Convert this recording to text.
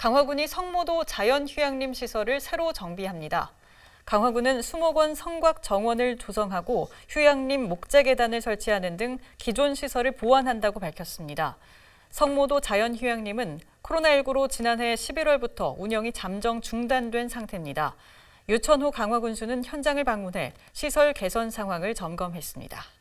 강화군이 성모도 자연휴양림 시설을 새로 정비합니다. 강화군은 수목원 성곽 정원을 조성하고 휴양림 목재 계단을 설치하는 등 기존 시설을 보완한다고 밝혔습니다. 성모도 자연휴양림은 코로나19로 지난해 11월부터 운영이 잠정 중단된 상태입니다. 유천호 강화군수는 현장을 방문해 시설 개선 상황을 점검했습니다.